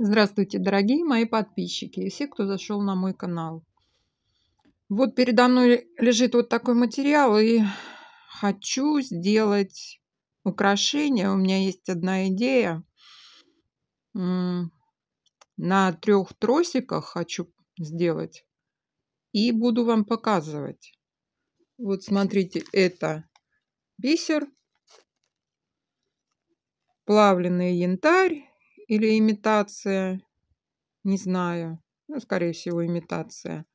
Здравствуйте, дорогие мои подписчики и все, кто зашел на мой канал. Вот передо мной лежит вот такой материал, и хочу сделать украшение. У меня есть одна идея. На трех тросиках хочу сделать. И буду вам показывать. Вот смотрите, это бисер, плавленный янтарь, или имитация? Не знаю. Ну, скорее всего, имитация.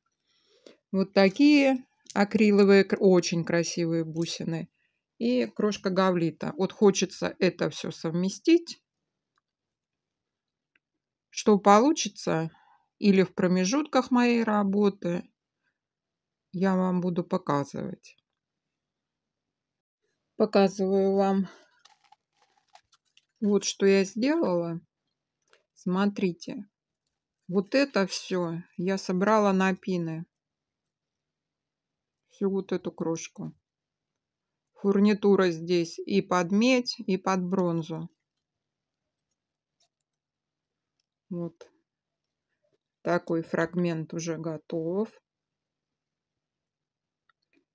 Вот такие акриловые, очень красивые бусины. И крошка гавлита. Вот хочется это все совместить. Что получится? Или в промежутках моей работы я вам буду показывать. Показываю вам вот что я сделала. Смотрите, вот это все я собрала на пины. Всю вот эту крошку. Фурнитура здесь и под медь, и под бронзу. Вот такой фрагмент уже готов.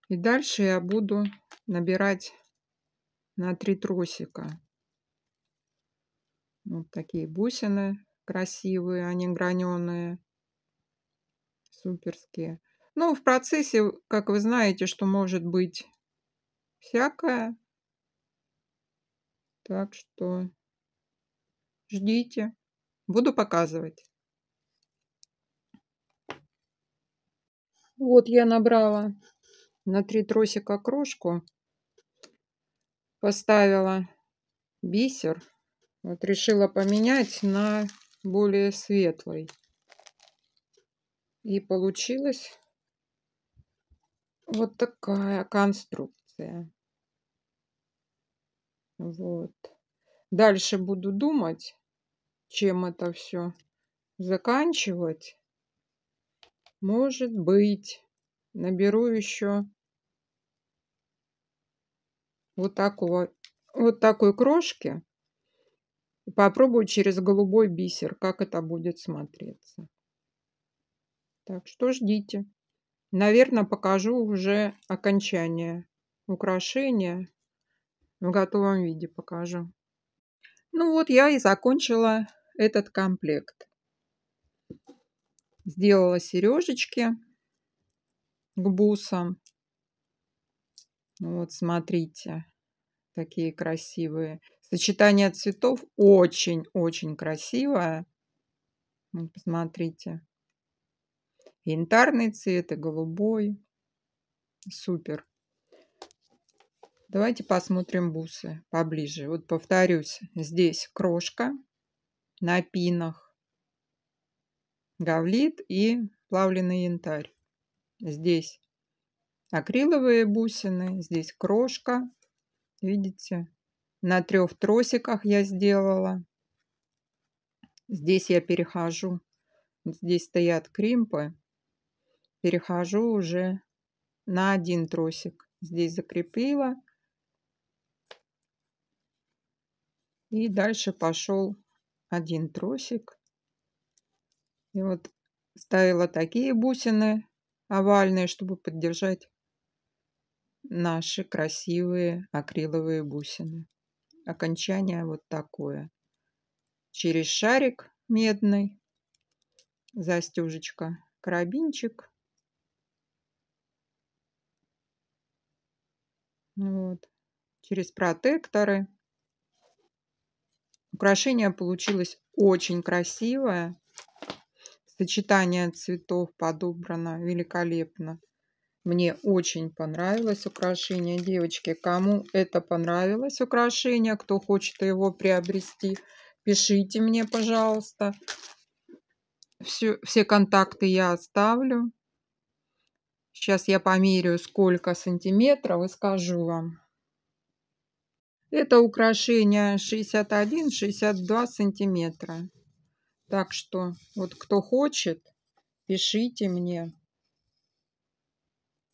И дальше я буду набирать на три тросика. Вот ну, такие бусины красивые, они а граненые, суперские. Ну, в процессе, как вы знаете, что может быть всякое. Так что ждите. Буду показывать. Вот я набрала на три тросика крошку. Поставила бисер. Вот решила поменять на более светлый. И получилась вот такая конструкция. Вот. Дальше буду думать, чем это все заканчивать. Может быть, наберу еще вот такого вот такой крошки Попробую через голубой бисер, как это будет смотреться. Так что ждите. Наверное, покажу уже окончание украшения. В готовом виде покажу. Ну вот я и закончила этот комплект. Сделала сережечки к бусам. Ну вот смотрите, такие красивые. Сочетание цветов очень-очень красивое. Ну, посмотрите. Янтарный цвет и голубой. Супер. Давайте посмотрим бусы поближе. Вот повторюсь, здесь крошка на пинах, гавлит и плавленый янтарь. Здесь акриловые бусины, здесь крошка, видите, на трех тросиках я сделала. Здесь я перехожу. Здесь стоят кримпы. Перехожу уже на один тросик. Здесь закрепила. И дальше пошел один тросик. И вот ставила такие бусины овальные, чтобы поддержать наши красивые акриловые бусины окончание вот такое. Через шарик медный, застежечка, карабинчик. Вот. Через протекторы. Украшение получилось очень красивое. Сочетание цветов подобрано великолепно. Мне очень понравилось украшение. Девочки, кому это понравилось украшение, кто хочет его приобрести, пишите мне, пожалуйста. Все, все контакты я оставлю. Сейчас я померю, сколько сантиметров и скажу вам. Это украшение 61-62 сантиметра. Так что, вот кто хочет, пишите мне.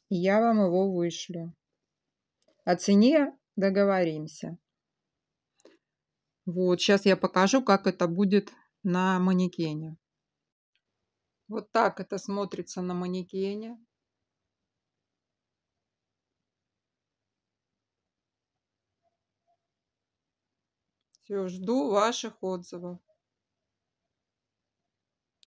Я вам его вышлю. О цене договоримся. Вот, сейчас я покажу, как это будет на манекене. Вот так это смотрится на манекене. Все, жду ваших отзывов.